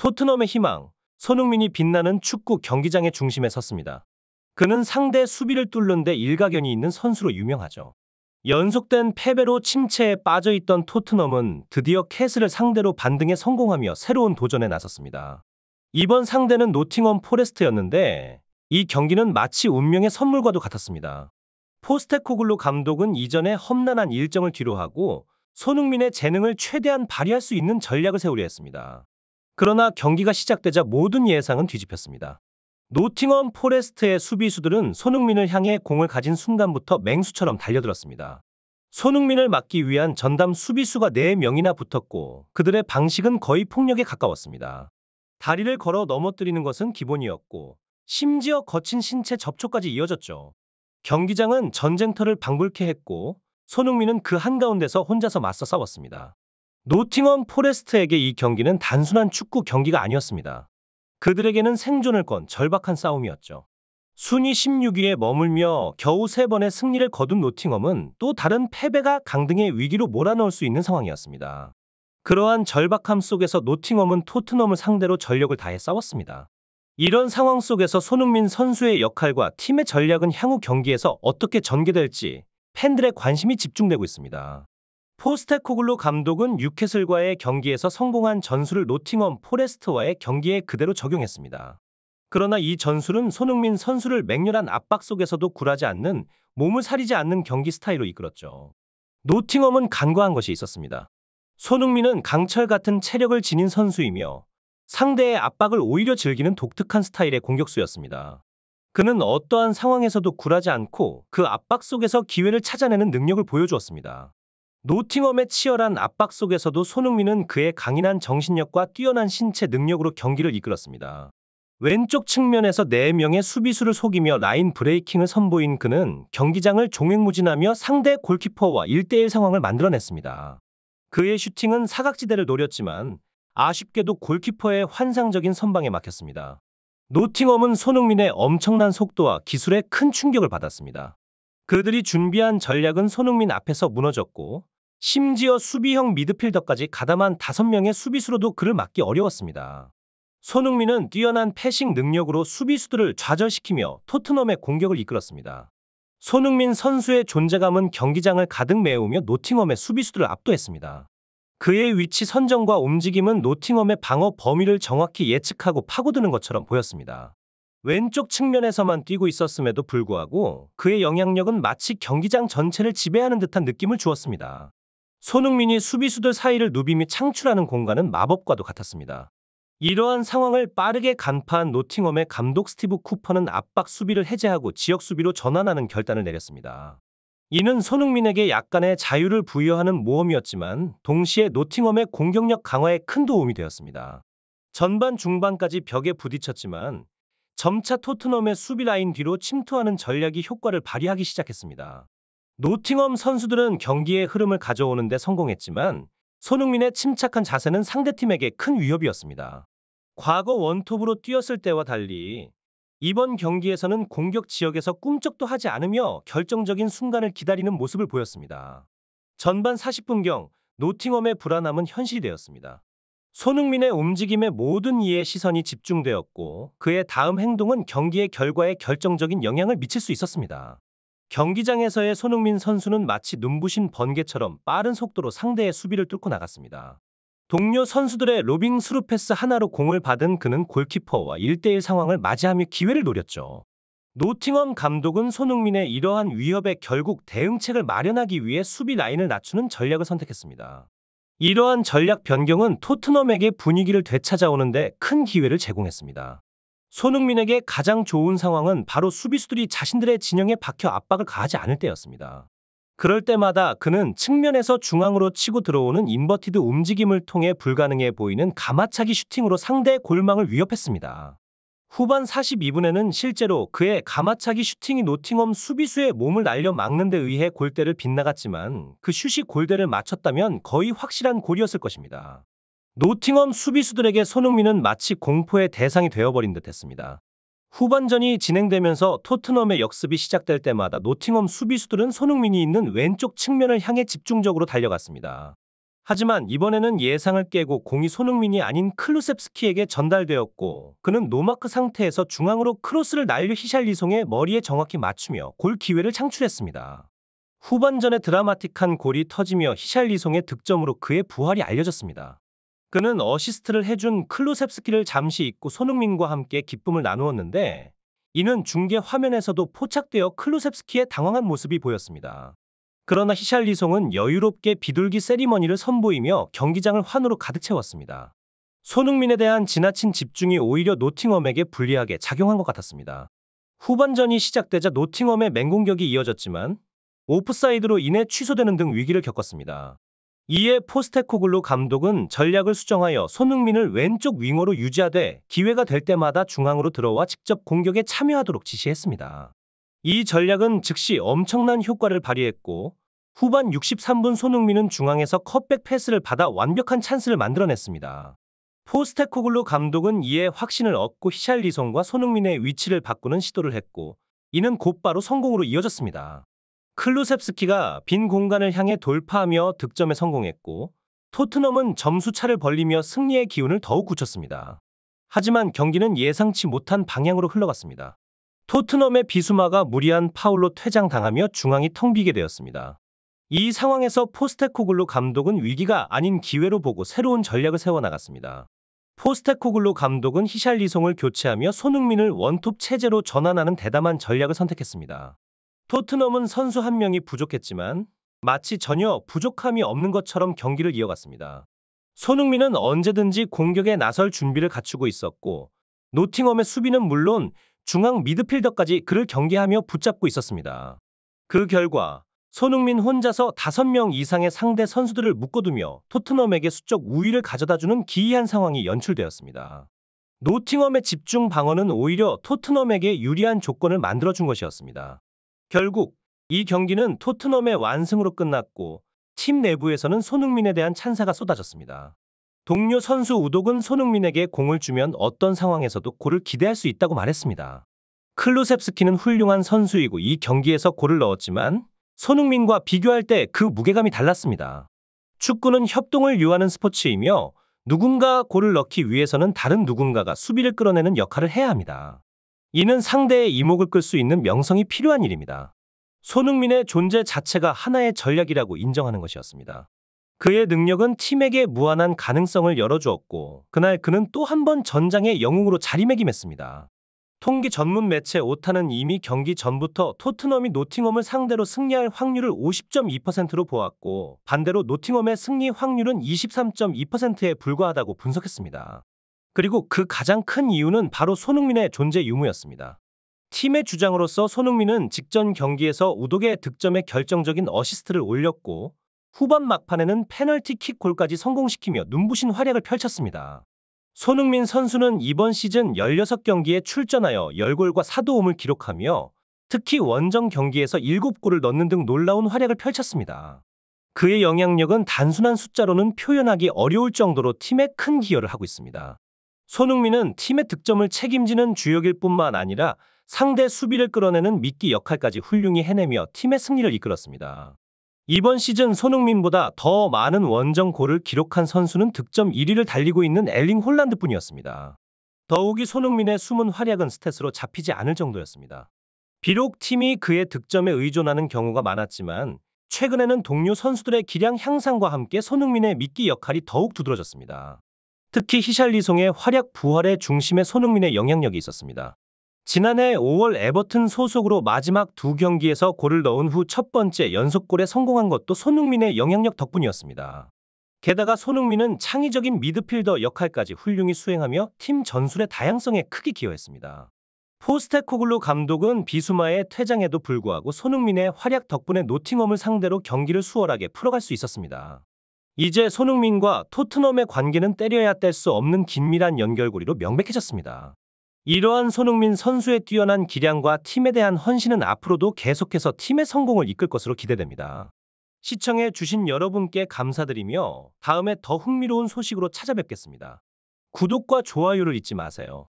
토트넘의 희망, 손흥민이 빛나는 축구 경기장의 중심에 섰습니다. 그는 상대 수비를 뚫는 데 일가견이 있는 선수로 유명하죠. 연속된 패배로 침체에 빠져있던 토트넘은 드디어 캐슬을 상대로 반등에 성공하며 새로운 도전에 나섰습니다. 이번 상대는 노팅엄 포레스트였는데 이 경기는 마치 운명의 선물과도 같았습니다. 포스테코글로 감독은 이전에 험난한 일정을 뒤로하고 손흥민의 재능을 최대한 발휘할 수 있는 전략을 세우려 했습니다. 그러나 경기가 시작되자 모든 예상은 뒤집혔습니다. 노팅엄 포레스트의 수비수들은 손흥민을 향해 공을 가진 순간부터 맹수처럼 달려들었습니다. 손흥민을 막기 위한 전담 수비수가 4명이나 붙었고 그들의 방식은 거의 폭력에 가까웠습니다. 다리를 걸어 넘어뜨리는 것은 기본이었고 심지어 거친 신체 접촉까지 이어졌죠. 경기장은 전쟁터를 방불케 했고 손흥민은 그 한가운데서 혼자서 맞서 싸웠습니다. 노팅엄 포레스트에게 이 경기는 단순한 축구 경기가 아니었습니다. 그들에게는 생존을 건 절박한 싸움이었죠. 순위 16위에 머물며 겨우 3번의 승리를 거둔 노팅엄은 또 다른 패배가 강등의 위기로 몰아넣을 수 있는 상황이었습니다. 그러한 절박함 속에서 노팅엄은 토트넘을 상대로 전력을 다해 싸웠습니다. 이런 상황 속에서 손흥민 선수의 역할과 팀의 전략은 향후 경기에서 어떻게 전개될지 팬들의 관심이 집중되고 있습니다. 포스테코글로 감독은 뉴캐슬과의 경기에서 성공한 전술을 노팅엄 포레스트와의 경기에 그대로 적용했습니다. 그러나 이 전술은 손흥민 선수를 맹렬한 압박 속에서도 굴하지 않는 몸을 사리지 않는 경기 스타일로 이끌었죠. 노팅엄은 간과한 것이 있었습니다. 손흥민은 강철 같은 체력을 지닌 선수이며 상대의 압박을 오히려 즐기는 독특한 스타일의 공격수였습니다. 그는 어떠한 상황에서도 굴하지 않고 그 압박 속에서 기회를 찾아내는 능력을 보여주었습니다. 노팅엄의 치열한 압박 속에서도 손흥민은 그의 강인한 정신력과 뛰어난 신체 능력으로 경기를 이끌었습니다. 왼쪽 측면에서 4명의 수비수를 속이며 라인 브레이킹을 선보인 그는 경기장을 종횡무진하며 상대 골키퍼와 1대1 상황을 만들어냈습니다. 그의 슈팅은 사각지대를 노렸지만 아쉽게도 골키퍼의 환상적인 선방에 막혔습니다. 노팅엄은 손흥민의 엄청난 속도와 기술에 큰 충격을 받았습니다. 그들이 준비한 전략은 손흥민 앞에서 무너졌고 심지어 수비형 미드필더까지 가담한 5명의 수비수로도 그를 막기 어려웠습니다. 손흥민은 뛰어난 패싱 능력으로 수비수들을 좌절시키며 토트넘의 공격을 이끌었습니다. 손흥민 선수의 존재감은 경기장을 가득 메우며 노팅엄의 수비수들을 압도했습니다. 그의 위치 선정과 움직임은 노팅엄의 방어 범위를 정확히 예측하고 파고드는 것처럼 보였습니다. 왼쪽 측면에서만 뛰고 있었음에도 불구하고 그의 영향력은 마치 경기장 전체를 지배하는 듯한 느낌을 주었습니다. 손흥민이 수비수들 사이를 누비며 창출하는 공간은 마법과도 같았습니다. 이러한 상황을 빠르게 간파한 노팅엄의 감독 스티브 쿠퍼는 압박 수비를 해제하고 지역 수비로 전환하는 결단을 내렸습니다. 이는 손흥민에게 약간의 자유를 부여하는 모험이었지만 동시에 노팅엄의 공격력 강화에 큰 도움이 되었습니다. 전반 중반까지 벽에 부딪혔지만 점차 토트넘의 수비 라인 뒤로 침투하는 전략이 효과를 발휘하기 시작했습니다. 노팅엄 선수들은 경기의 흐름을 가져오는 데 성공했지만 손흥민의 침착한 자세는 상대팀에게 큰 위협이었습니다. 과거 원톱으로 뛰었을 때와 달리 이번 경기에서는 공격 지역에서 꿈쩍도 하지 않으며 결정적인 순간을 기다리는 모습을 보였습니다. 전반 40분경 노팅엄의 불안함은 현실이 되었습니다. 손흥민의 움직임에 모든 이의 시선이 집중되었고 그의 다음 행동은 경기의 결과에 결정적인 영향을 미칠 수 있었습니다. 경기장에서의 손흥민 선수는 마치 눈부신 번개처럼 빠른 속도로 상대의 수비를 뚫고 나갔습니다. 동료 선수들의 로빙 스루패스 하나로 공을 받은 그는 골키퍼와 1대1 상황을 맞이하며 기회를 노렸죠. 노팅엄 감독은 손흥민의 이러한 위협에 결국 대응책을 마련하기 위해 수비 라인을 낮추는 전략을 선택했습니다. 이러한 전략 변경은 토트넘에게 분위기를 되찾아오는데 큰 기회를 제공했습니다. 손흥민에게 가장 좋은 상황은 바로 수비수들이 자신들의 진영에 박혀 압박을 가하지 않을 때였습니다. 그럴 때마다 그는 측면에서 중앙으로 치고 들어오는 인버티드 움직임을 통해 불가능해 보이는 가마차기 슈팅으로 상대의 골망을 위협했습니다. 후반 42분에는 실제로 그의 가마차기 슈팅이 노팅엄 수비수의 몸을 날려 막는 데 의해 골대를 빗나갔지만 그 슛이 골대를 맞췄다면 거의 확실한 골이었을 것입니다. 노팅엄 수비수들에게 손흥민은 마치 공포의 대상이 되어버린 듯 했습니다. 후반전이 진행되면서 토트넘의 역습이 시작될 때마다 노팅엄 수비수들은 손흥민이 있는 왼쪽 측면을 향해 집중적으로 달려갔습니다. 하지만 이번에는 예상을 깨고 공이 손흥민이 아닌 클루셉스키에게 전달되었고 그는 노마크 상태에서 중앙으로 크로스를 날려 히샬리송의 머리에 정확히 맞추며 골 기회를 창출했습니다. 후반전에 드라마틱한 골이 터지며 히샬리송의 득점으로 그의 부활이 알려졌습니다. 그는 어시스트를 해준 클루셉스키를 잠시 잊고 손흥민과 함께 기쁨을 나누었는데 이는 중계 화면에서도 포착되어 클루셉스키의 당황한 모습이 보였습니다. 그러나 히샬리송은 여유롭게 비둘기 세리머니를 선보이며 경기장을 환호로 가득 채웠습니다. 손흥민에 대한 지나친 집중이 오히려 노팅엄에게 불리하게 작용한 것 같았습니다. 후반전이 시작되자 노팅엄의 맹공격이 이어졌지만 오프사이드로 인해 취소되는 등 위기를 겪었습니다. 이에 포스테코글로 감독은 전략을 수정하여 손흥민을 왼쪽 윙어로 유지하되 기회가 될 때마다 중앙으로 들어와 직접 공격에 참여하도록 지시했습니다. 이 전략은 즉시 엄청난 효과를 발휘했고 후반 63분 손흥민은 중앙에서 컷백 패스를 받아 완벽한 찬스를 만들어냈습니다. 포스테코글로 감독은 이에 확신을 얻고 히샬리송과 손흥민의 위치를 바꾸는 시도를 했고 이는 곧바로 성공으로 이어졌습니다. 클루셉스키가 빈 공간을 향해 돌파하며 득점에 성공했고 토트넘은 점수차를 벌리며 승리의 기운을 더욱 굳혔습니다. 하지만 경기는 예상치 못한 방향으로 흘러갔습니다. 토트넘의 비수마가 무리한 파울로 퇴장당하며 중앙이 텅 비게 되었습니다. 이 상황에서 포스테코글로 감독은 위기가 아닌 기회로 보고 새로운 전략을 세워나갔습니다. 포스테코글로 감독은 히샬리송을 교체하며 손흥민을 원톱 체제로 전환하는 대담한 전략을 선택했습니다. 토트넘은 선수 한 명이 부족했지만 마치 전혀 부족함이 없는 것처럼 경기를 이어갔습니다. 손흥민은 언제든지 공격에 나설 준비를 갖추고 있었고 노팅엄의 수비는 물론 중앙 미드필더까지 그를 경계하며 붙잡고 있었습니다. 그 결과 손흥민 혼자서 5명 이상의 상대 선수들을 묶어두며 토트넘에게 수적 우위를 가져다주는 기이한 상황이 연출되었습니다. 노팅엄의 집중 방어는 오히려 토트넘에게 유리한 조건을 만들어준 것이었습니다. 결국 이 경기는 토트넘의 완승으로 끝났고 팀 내부에서는 손흥민에 대한 찬사가 쏟아졌습니다. 동료 선수 우독은 손흥민에게 공을 주면 어떤 상황에서도 골을 기대할 수 있다고 말했습니다. 클루셉스키는 훌륭한 선수이고 이 경기에서 골을 넣었지만 손흥민과 비교할 때 그 무게감이 달랐습니다. 축구는 협동을 요하는 스포츠이며 누군가 골을 넣기 위해서는 다른 누군가가 수비를 끌어내는 역할을 해야 합니다. 이는 상대의 이목을 끌 수 있는 명성이 필요한 일입니다. 손흥민의 존재 자체가 하나의 전략이라고 인정하는 것이었습니다. 그의 능력은 팀에게 무한한 가능성을 열어주었고 그날 그는 또 한 번 전장의 영웅으로 자리매김했습니다. 통기 전문 매체 오타는 이미 경기 전부터 토트넘이 노팅엄을 상대로 승리할 확률을 50.2%로 보았고 반대로 노팅엄의 승리 확률은 23.2%에 불과하다고 분석했습니다. 그리고 그 가장 큰 이유는 바로 손흥민의 존재 유무였습니다. 팀의 주장으로서 손흥민은 직전 경기에서 우독의 득점에 결정적인 어시스트를 올렸고 후반 막판에는 페널티킥 골까지 성공시키며 눈부신 활약을 펼쳤습니다. 손흥민 선수는 이번 시즌 16경기에 출전하여 열골과 사도움을 기록하며 특히 원정 경기에서 7골을 넣는 등 놀라운 활약을 펼쳤습니다. 그의 영향력은 단순한 숫자로는 표현하기 어려울 정도로 팀에 큰 기여를 하고 있습니다. 손흥민은 팀의 득점을 책임지는 주역일 뿐만 아니라 상대 수비를 끌어내는 미끼 역할까지 훌륭히 해내며 팀의 승리를 이끌었습니다. 이번 시즌 손흥민보다 더 많은 원정골을 기록한 선수는 득점 1위를 달리고 있는 엘링 홀란드뿐이었습니다. 더욱이 손흥민의 숨은 활약은 스탯으로 잡히지 않을 정도였습니다. 비록 팀이 그의 득점에 의존하는 경우가 많았지만 최근에는 동료 선수들의 기량 향상과 함께 손흥민의 미끼 역할이 더욱 두드러졌습니다. 특히 히샬리송의 활약 부활의 중심에 손흥민의 영향력이 있었습니다. 지난해 5월 에버튼 소속으로 마지막 두 경기에서 골을 넣은 후 첫 번째 연속골에 성공한 것도 손흥민의 영향력 덕분이었습니다. 게다가 손흥민은 창의적인 미드필더 역할까지 훌륭히 수행하며 팀 전술의 다양성에 크게 기여했습니다. 포스테코글루 감독은 비수마의 퇴장에도 불구하고 손흥민의 활약 덕분에 노팅엄을 상대로 경기를 수월하게 풀어갈 수 있었습니다. 이제 손흥민과 토트넘의 관계는 때려야 뗄 수 없는 긴밀한 연결고리로 명백해졌습니다. 이러한 손흥민 선수의 뛰어난 기량과 팀에 대한 헌신은 앞으로도 계속해서 팀의 성공을 이끌 것으로 기대됩니다. 시청해 주신 여러분께 감사드리며 다음에 더 흥미로운 소식으로 찾아뵙겠습니다. 구독과 좋아요를 잊지 마세요.